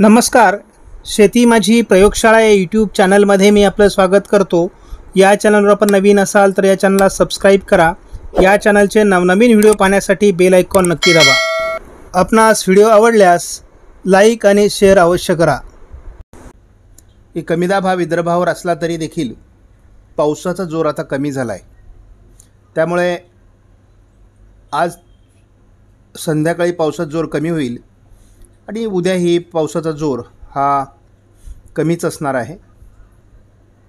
नमस्कार शेती माझी प्रयोगशाळा या यूट्यूब चॅनलमध्ये मी आपलं स्वागत करतो या चॅनलवर आपण नवीन असाल तर या चॅनलला सबस्क्राईब करा या चॅनलचे नवनवीन व्हिडिओ पाहण्यासाठी बेल आयकॉन नक्की दाबा आपणास व्हिडिओ आवडल्यास लाईक आणि शेअर अवश्य करा कमीदा भाव विदर्भावर असला तरी देखील पावसाचा जोर आता कमी झाला आहे त्यामुळे आज संध्याकाळी पावसात जोर कमी होईल आणि उद्याही पावसाचा जोर हा कमीच असणार आहे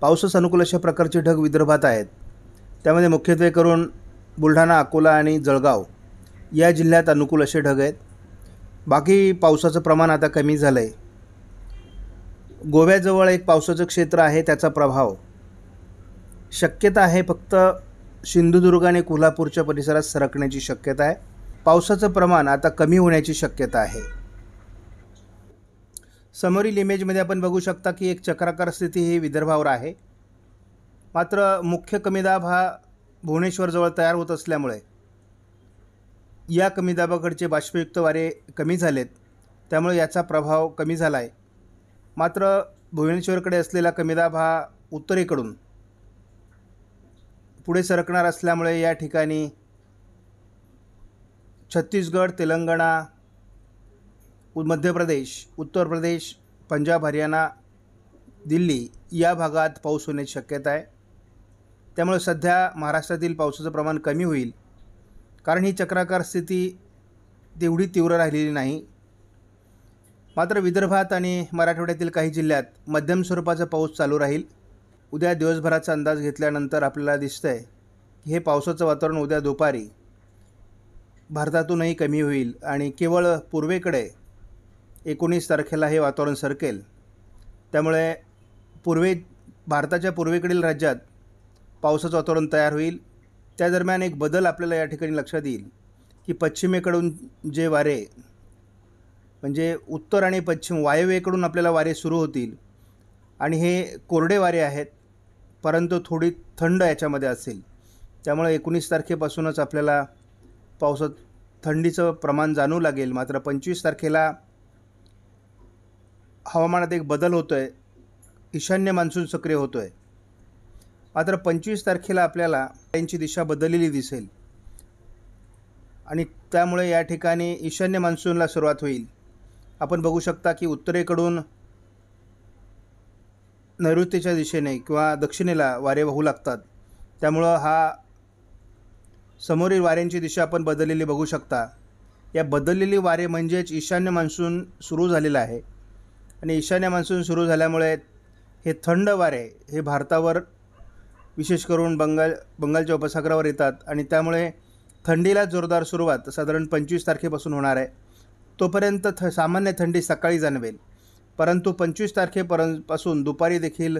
पावसास अनुकूल अशा प्रकारचे ढग विदर्भात आहेत त्यामध्ये मुख्यत्वे करून बुलढाणा अकोला आणि जळगाव या जिल्ह्यात अनुकूल असे ढग आहेत बाकी पावसाचं प्रमाण आता कमी झालं आहे गोव्याजवळ एक पावसाचं क्षेत्र आहे त्याचा प्रभाव शक्यता आहे फक्त सिंधुदुर्ग आणि कोल्हापूरच्या परिसरात सरकण्याची शक्यता आहे पावसाचं प्रमाण आता कमी होण्याची शक्यता आहे समोरील इमेजमध्ये आपण बघू शकता की एक चक्राकार स्थिती ही विदर्भावर आहे मात्र मुख्य कमीदाब हा भुवनेश्वरजवळ तयार होत असल्यामुळे या कमीदाबाकडचे बाष्पयुक्त वारे कमी झालेत त्यामुळे याचा प्रभाव कमी झाला आहे मात्र भुवनेश्वरकडे असलेला कमीदाब हा उत्तरेकडून पुढे सरकणार असल्यामुळे या ठिकाणी छत्तीसगड तेलंगणा मध्य प्रदेश उत्तर प्रदेश पंजाब हरियाणा दिल्ली या भागात पाऊस होण्याची शक्यता आहे त्यामुळे सध्या महाराष्ट्रातील पावसाचं प्रमाण कमी होईल कारण ही चक्राकार स्थिती तेवढी तीव्र राहिलेली नाही मात्र विदर्भात आणि मराठवाड्यातील काही जिल्ह्यात मध्यम स्वरूपाचा पाऊस चालू राहील उद्या दिवसभराचा अंदाज घेतल्यानंतर आपल्याला दिसतं आहे की हे पावसाचं वातावरण उद्या दुपारी भारतातूनही कमी होईल आणि केवळ पूर्वेकडे एकोणीस तारखेला हे वातावरण सरकेल त्यामुळे पूर्वे भारताच्या पूर्वेकडील राज्यात पावसाचं वातावरण तयार होईल त्या दरम्यान एक बदल आपल्याला या ठिकाणी लक्षात येईल की पश्चिमेकडून जे वारे म्हणजे उत्तर आणि पश्चिम वायव्येकडून आपल्याला वारे सुरू होतील आणि हे कोरडे वारे आहेत परंतु थोडी थंड याच्यामध्ये असेल त्यामुळे एकोणीस तारखेपासूनच आपल्याला पावसात थंडीचं प्रमाण जाणवू लागेल मात्र पंचवीस तारखेला हवामानात एक बदल होतो आहे ईशान्य मान्सून सक्रिय होतो आहे मात्र पंचवीस तारखेला आपल्याला त्यांची दिशा बदललेली दिसेल आणि त्यामुळे या ठिकाणी ईशान्य मान्सूनला सुरुवात होईल आपण बघू शकता की उत्तरेकडून नैऋत्येच्या दिशेने किंवा दक्षिणेला वारे वाहू लागतात त्यामुळं हा समोरील वाऱ्यांची दिशा आपण बदललेली बघू शकता या बदललेली वारे म्हणजेच ईशान्य मान्सून सुरू झालेला आहे आणि ईशान्य मान्सून सुरू झाल्यामुळे हे थंड वारे हे भारतावर विशेष करून बंगाल बंगालच्या उपसागरावर येतात आणि त्यामुळे थंडीला जोरदार सुरुवात साधारण पंचवीस तारखेपासून होणार आहे तोपर्यंत थ सामान्य थंडी सकाळी जाणवेल परंतु पंचवीस तारखेपर्यंतपासून दुपारी देखील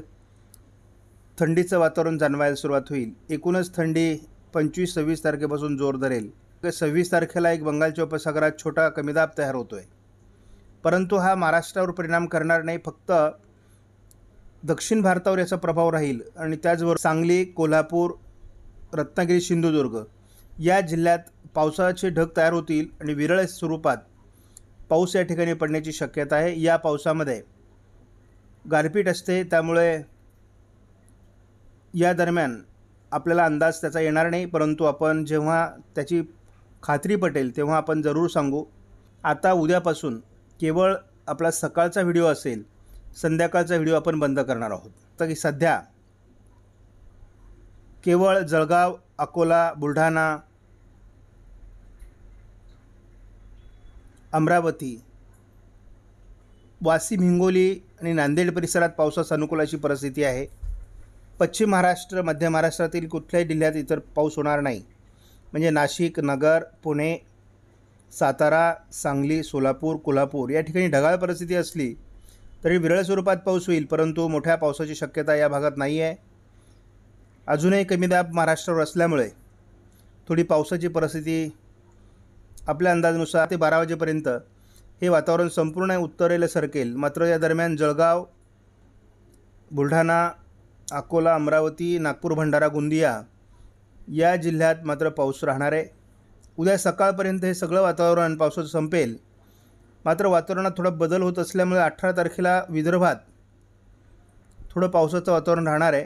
थंडीचं वातावरण जाणवायला सुरुवात होईल एकूणच थंडी पंचवीस सव्वीस तारखेपासून जोर धरेल सव्वीस तारखेला एक बंगालच्या उपसागरात छोटा कमीदाब तयार होतो आहे परंतु हा महाराष्ट्रावर परिणाम करणार नाही फक्त दक्षिण भारतावर याचा प्रभाव राहील आणि त्याचबरोबर सांगली कोल्हापूर रत्नागिरी सिंधुदुर्ग या जिल्ह्यात पावसाचे ढग तयार होतील आणि विरळ स्वरूपात पाऊस या ठिकाणी पडण्याची शक्यता आहे या पावसामध्ये गारपीट असते त्यामुळे या दरम्यान आपल्याला अंदाज त्याचा येणार नाही परंतु आपण जेव्हा त्याची खात्री पटेल तेव्हा आपण जरूर सांगू आता उद्यापासून केवळ आपला सकाळचा व्हिडिओ असेल संध्याकाळचा व्हिडिओ आपण बंद करणार आहोत तर की सध्या केवळ जळगाव अकोला बुलढाणा अमरावती वाशिम हिंगोली आणि नांदेड परिसरात पावसास अनुकूल अशी परिस्थिती आहे पश्चिम महाराष्ट्र मध्य महाराष्ट्रातील कुठल्याही जिल्ह्यात इतर पाऊस होणार नाही म्हणजे नाशिक नगर पुणे सातारा सांगली सोलापूर कोल्हापूर या ठिकाणी ढगाळ परिस्थिती असली तरी विरळ स्वरूपात पाऊस होईल परंतु मोठ्या पावसाची शक्यता या भागात नाही आहे अजूनही कमी दाब महाराष्ट्रावर असल्यामुळे थोडी पावसाची परिस्थिती आपल्या अंदाजानुसार ते बारा वाजेपर्यंत हे वातावरण संपूर्ण उत्तरेला सरकेल मात्र या दरम्यान जळगाव बुलढाणा अकोला अमरावती नागपूर भंडारा गोंदिया या जिल्ह्यात मात्र पाऊस राहणार आहे उद्या सकाळपर्यंत हे सगळं वातावरण पावसाचं संपेल मात्र वातावरणात थोडा बदल होत असल्यामुळे अठरा तारखेला विदर्भात थोडं पावसाचं वातावरण राहणार आहे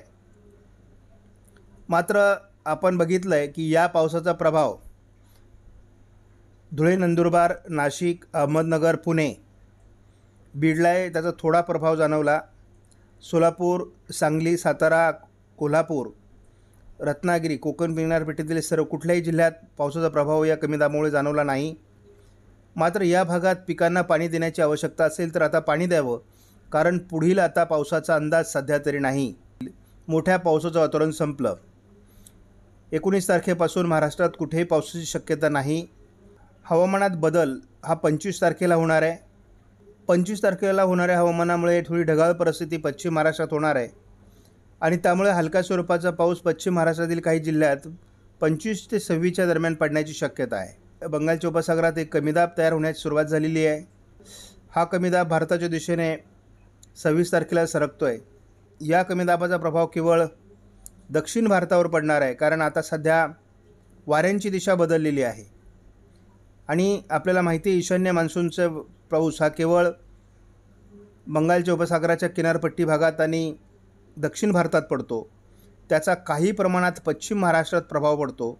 मात्र आपण बघितलं आहे की या पावसाचा प्रभाव धुळे नंदुरबार नाशिक अहमदनगर पुणे बीडला आहे त्याचा थोडा प्रभाव जाणवला सोलापूर सांगली सातारा कोल्हापूर रत्नागिरी कोकण किनारपेटीतील सर्व कुठल्याही जिल्ह्यात पावसाचा प्रभाव या कमी दाबामुळे जाणवला नाही मात्र या भागात पिकांना पाणी देण्याची आवश्यकता असेल तर आता पाणी द्यावं कारण पुढील आता पावसाचा अंदाज सध्या तरी नाही मोठ्या पावसाचं वातावरण संपलं एकोणीस तारखेपासून महाराष्ट्रात कुठेही पावसाची शक्यता नाही हवामानात बदल हा पंचवीस तारखेला होणार आहे पंचवीस तारखेला होणाऱ्या हवामानामुळे थोडी ढगाळ परिस्थिती पश्चिम महाराष्ट्रात होणार आहे आणि त्यामुळे हलका स्वरूपाचा पाऊस पश्चिम महाराष्ट्रातील काही जिल्ह्यात पंचवीस ते सव्वीसच्या दरम्यान पडण्याची शक्यता आहे बंगालच्या उपसागरात एक कमीदाब तयार होण्यास सुरुवात झालेली आहे हा कमीदाब भारताच्या दिशेने सव्वीस तारखेला सरकतो आहे या कमीदाबाचा प्रभाव केवळ दक्षिण भारतावर पडणार आहे कारण आता सध्या वाऱ्यांची दिशा बदललेली आहे आणि आपल्याला माहिती आहे ईशान्य मान्सूनचा पाऊस हा केवळ बंगालच्या उपसागराच्या किनारपट्टी भागात आणि दक्षिण भारतात पडतो त्याचा काही प्रमाणात पश्चिम महाराष्ट्रात प्रभाव पडतो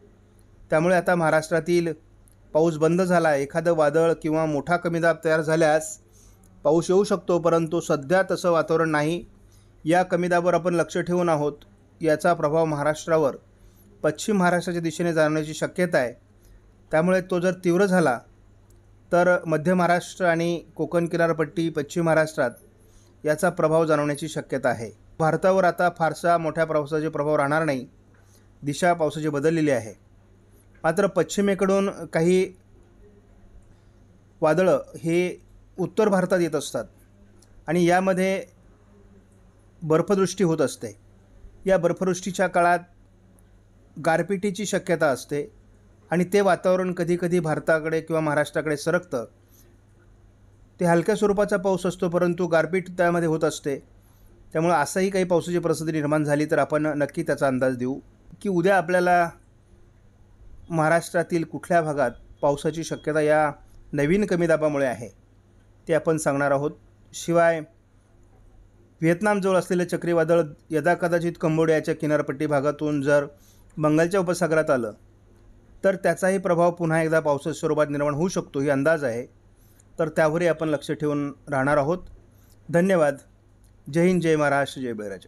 त्यामुळे आता महाराष्ट्रातील पाऊस बंद झाला एखादं वादळ किंवा मोठा कमीदाब तयार झाल्यास पाऊस येऊ शकतो परंतु सध्या तसं वातावरण नाही या कमीदाबावर आपण लक्ष ठेवून आहोत याचा प्रभाव महाराष्ट्रावर पश्चिम महाराष्ट्राच्या दिशेने जाण्याची शक्यता आहे त्यामुळे तो जर तीव्र झाला तर मध्य महाराष्ट्र आणि कोकण किनारपट्टी पश्चिम महाराष्ट्रात याचा प्रभाव जाणवण्याची शक्यता आहे भारतावर आता फारसा मोठ्या पावसाचे प्रभाव राहणार नाही दिशा पावसाची बदललेली आहे मात्र पश्चिमेकडून काही वादळं हे उत्तर भारतात येत असतात आणि यामध्ये बर्फवृष्टी होत असते या बर्फवृष्टीच्या काळात गारपिटीची शक्यता असते आणि ते वातावरण कधीकधी भारताकडे किंवा महाराष्ट्राकडे सरकतं ते हलक्या स्वरूपाचा पाऊस असतो परंतु गारपीट त्यामध्ये होत असते त्यामुळं असंही काही पावसाची परिस्थिती निर्माण झाली तर आपण नक्की त्याचा अंदाज देऊ की उद्या आपल्याला महाराष्ट्रातील कुठल्या भागात पावसाची शक्यता या नवीन कमी दाबामुळे आहे ते आपण सांगणार आहोत शिवाय व्हिएतनामजवळ असलेले चक्रीवादळ यदाकदाचित कंबोडियाच्या किनारपट्टी भागातून जर बंगालच्या उपसागरात आलं तर त्याचाही प्रभाव पुन्हा एकदा पावसाच्या स्वरूपात निर्माण होऊ शकतो ही अंदाज आहे तर त्यावरही आपण लक्ष ठेवून राहणार आहोत धन्यवाद જય હિન્દ જય મહારાષ્ટ્ર જય બૈરાજ